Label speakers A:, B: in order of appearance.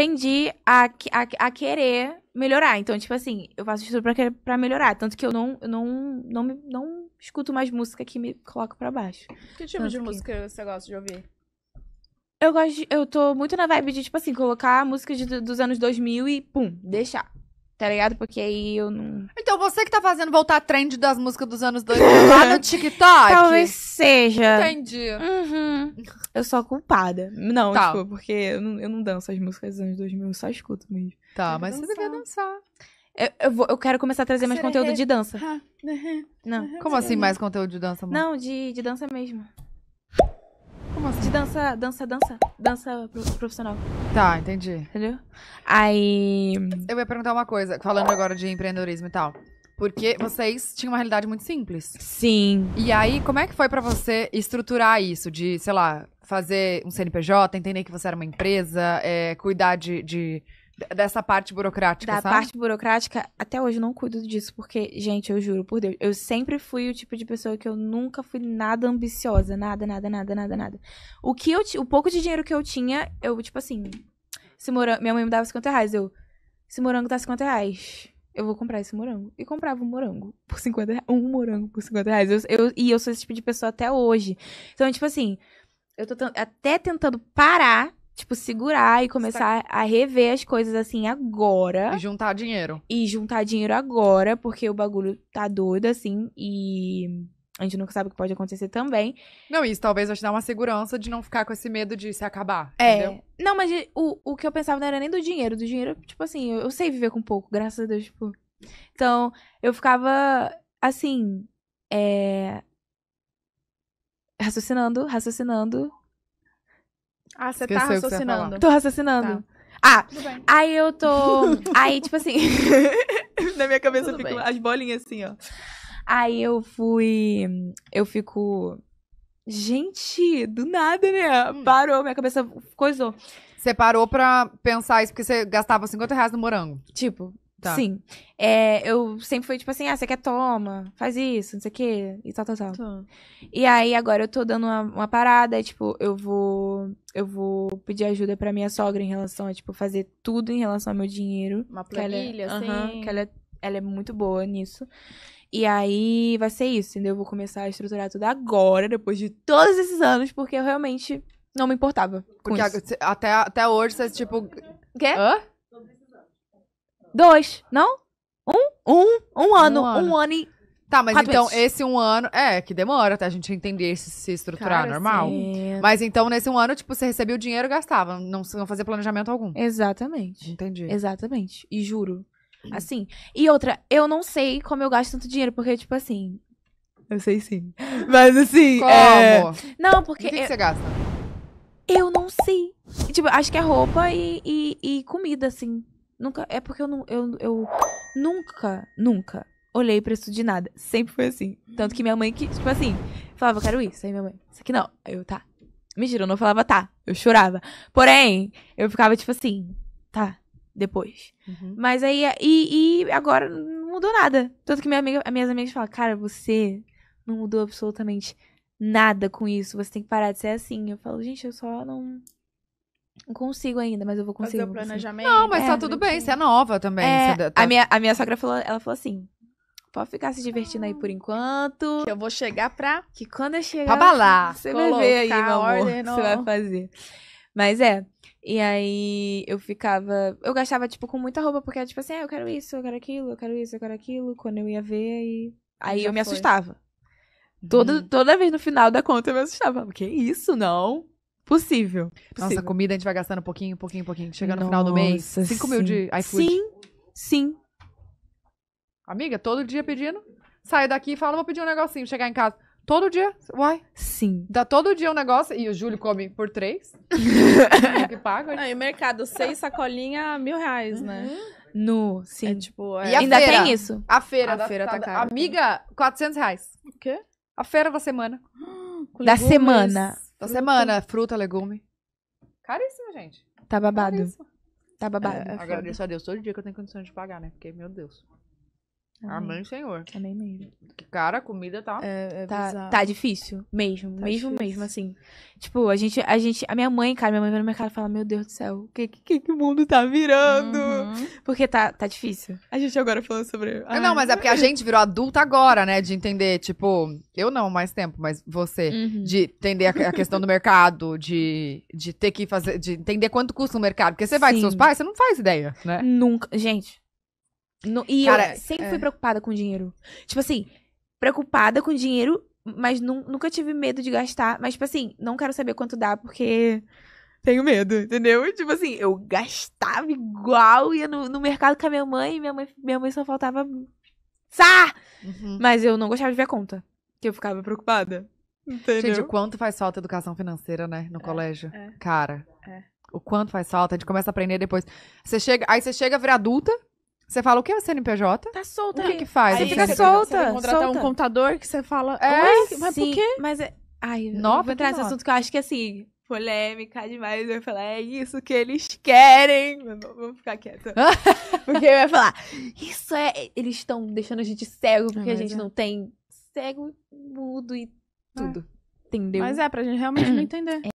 A: aprendi a, a, a, querer melhorar. Então, tipo assim, eu faço estudo pra, pra melhorar. Tanto que eu não, eu não, não, me, não escuto mais música que me coloca pra baixo. Que tipo Tanto de que... música você gosta de ouvir? Eu gosto, de, eu tô muito na vibe de, tipo assim, colocar a música de, dos anos 2000 e pum, deixar. Tá ligado? Porque aí eu não. Então você que
B: tá fazendo voltar a trend das músicas dos anos 2000 lá no
A: TikTok? Talvez seja.
B: Entendi. Uhum.
A: Eu sou a culpada. Não, tá. tipo, porque eu não, eu não danço as músicas dos anos 2000, eu só escuto mesmo. Tá, mas dançar. você
B: quer dançar. Eu,
A: eu, vou, eu quero começar a trazer mais conteúdo é de dança. Não. Como assim mais conteúdo de dança, amor? Não, de, de dança mesmo.
B: Como assim? De dança, dança, dança. Dança profissional. Tá, entendi. Entendeu? Aí. Eu ia perguntar uma coisa, falando agora de empreendedorismo e tal. Porque vocês tinham uma realidade muito simples. Sim. E aí, como é que foi para você estruturar isso? De, sei lá, fazer um CNPJ, entender que você era uma empresa, é, cuidar de, de Dessa parte burocrática, da sabe? parte
A: burocrática, até hoje eu não cuido disso, porque, gente, eu juro por Deus, eu sempre fui o tipo de pessoa que eu nunca fui nada ambiciosa, nada, nada, nada, nada, nada. O que eu, o pouco de dinheiro que eu tinha, eu, tipo assim, se morango, minha mãe me dava 50 reais, eu, esse morango tá 50 reais, eu vou comprar esse morango. E comprava um morango por 50 reais, um morango por 50 reais, eu, eu, e eu sou esse tipo de pessoa até hoje. Então, tipo assim, eu tô até tentando parar tipo, segurar e tá começar a rever as coisas assim agora. E juntar dinheiro. E juntar dinheiro agora, porque o bagulho tá doido, assim, e. A gente nunca sabe o que pode acontecer também. Não, isso
B: talvez vai te dar uma segurança de não ficar com esse medo de se acabar. É. Entendeu?
A: Não, mas o, o que eu pensava não era nem do dinheiro. Do dinheiro, tipo assim, eu, eu sei viver com pouco, graças a Deus, tipo. Então, eu ficava assim. É... Raciocinando, raciocinando,
B: ah, você tá Esqueceu tá raciocinando. Você tô raciocinando.
A: Tá. Ah, aí eu tô. aí, tipo assim. na minha cabeça ficam as bolinhas assim, ó. Aí eu fui. Eu fico.
B: Gente, do nada, né? Hum. Parou, minha cabeça coisou. Você parou pra pensar isso porque você gastava 50 reais no morango. Tipo, Tá. Sim. É, eu sempre fui tipo assim,
A: ah, você quer toma, faz isso, não sei o quê, e tal, tal, tal. Tô. Tá. E aí agora eu tô dando uma, uma parada, é, tipo, eu vou eu vou pedir ajuda pra minha sogra em relação a, tipo, fazer tudo em relação ao meu dinheiro. Uma é planilha, ela, assim. que ela é, ela é muito boa nisso. E aí vai ser isso, entendeu? Eu vou começar a estruturar tudo agora, depois de todos esses anos, porque eu realmente não me importava. Porque a, até, até hoje você, tipo.
B: Quê? Hã? Dois, não? Um? Um? Um ano. Um ano, um ano e. Tá, mas então esse um ano. É, que demora até tá, a gente entender se, se estruturar Cara, normal. Sim. Mas então, nesse um ano, tipo, você recebia o dinheiro e gastava. Não, não fazia planejamento algum. Exatamente. Entendi. Exatamente. E juro. Hum. Assim. E outra, eu não sei como
A: eu gasto tanto dinheiro, porque, tipo assim. Eu sei sim. Mas assim. Como? É... Não, porque. O que, eu... que você gasta? Eu não sei. Tipo, acho que é roupa e, e, e comida, assim. Nunca. É porque eu, não, eu, eu nunca, nunca olhei isso de nada. Sempre foi assim. Tanto que minha mãe que, tipo assim, falava, eu quero isso. Aí minha mãe, isso aqui não. Aí eu, tá. Mentira, eu não falava tá. Eu chorava. Porém, eu ficava tipo assim, tá, depois. Uhum. Mas aí, e, e, agora não mudou nada. Tanto que minha amiga, minhas amigas falam, cara, você não mudou absolutamente nada com isso. Você tem que parar de ser assim. Eu falo, gente, eu só não Consigo ainda, mas eu vou conseguir. Fazer o planejamento. Não, mas tá é, tá tudo bem, você é nova também. É, tá... a, minha, a minha sogra falou, ela falou assim: pode ficar se divertindo aí por enquanto. Que eu vou chegar pra. Que quando eu chegar. Pra balar. Você vai ver aí, meu amor. Você vai fazer. Mas é. E aí eu ficava. Eu gastava, tipo, com muita roupa, porque era tipo assim, ah, eu quero isso, eu quero aquilo, eu quero isso, eu quero aquilo. Quando eu ia ver, aí. Aí Já eu me assustava. Toda, hum. toda vez no final da conta eu me assustava.
B: Que isso, não? Possível. Nossa, comida a gente vai gastando pouquinho, pouquinho, pouquinho. Chega no final do mês. Nossa, 5 mil de iFood. Sim, sim. Amiga, todo dia pedindo. Saio daqui e falo, vou pedir um negocinho. Chegar em casa. Todo dia? Uai. Sim. Dá todo dia um negócio. E o Júlio come por três. que paga. e o mercado, seis sacolinha, mil reais, né? Uhum. No,
A: sim. É tipo. é- E Ainda feira? tem isso? A feira. A da- feira tá da- cara.
B: Amiga, 400 reais. O quê? A feira da semana. Da semana. semana fruta. Então, então, semana, fruta, legume. Caríssimo, gente. Tá babado. Caríssimo. Tá é, babado. É, agradeço a Deus todo dia que eu tenho condições de pagar, né? Porque, meu Deus. Amém, Amém Senhor. Amém mesmo. Cara, a comida tá. É, é tá, tá, difícil. Mesmo, tá mesmo, difícil. mesmo, assim.
A: Tipo, a gente, a gente. A minha mãe, cara, minha mãe vai no mercado e fala: Meu Deus do céu, o que, que, que o mundo
B: tá virando? Uhum. Porque tá, tá difícil. A gente agora falou sobre. Ah. Não, mas é porque a gente virou adulta agora, né? De entender, tipo, eu não mais tempo, mas você. Uhum. De entender a, a, questão do mercado, de, de ter que fazer. De entender quanto custa o mercado. Porque você vai com seus pais, você não faz ideia, né? Nunca. Gente. No, e Cara, eu sempre é. fui
A: preocupada com dinheiro. Tipo assim, preocupada com dinheiro, mas nu nunca tive medo de gastar. Mas, tipo assim, não quero saber quanto dá, porque tenho medo, entendeu? Tipo assim, eu gastava igual, ia no, no mercado com a minha mãe, e minha mãe, minha mãe só faltava. Sá! Uhum. Mas
B: eu não gostava de ver a conta. Que eu ficava preocupada. Entendeu? Gente, o quanto faz falta educação financeira, né? No é, colégio. É. Cara. É. O quanto faz falta, a gente começa a aprender depois. Você chega, aí você chega a virar adulta, você fala, o que é tá o CNPJ? Tá solta. O que, que faz? Aí, você fica solta. Você contratar solta. um contador que você fala, é, mas sim, por quê?
A: Mas é... Ai, Nova, vou entrar nesse assunto que eu acho que, é assim, polêmica demais. Eu ia falar, é isso que eles querem. Vamos ficar quieta. porque eu ia falar, isso é. Eles estão deixando a gente cego é, porque é, a gente não tem cego, mudo e tudo. É. Entendeu? Mas é, pra gente realmente não entender.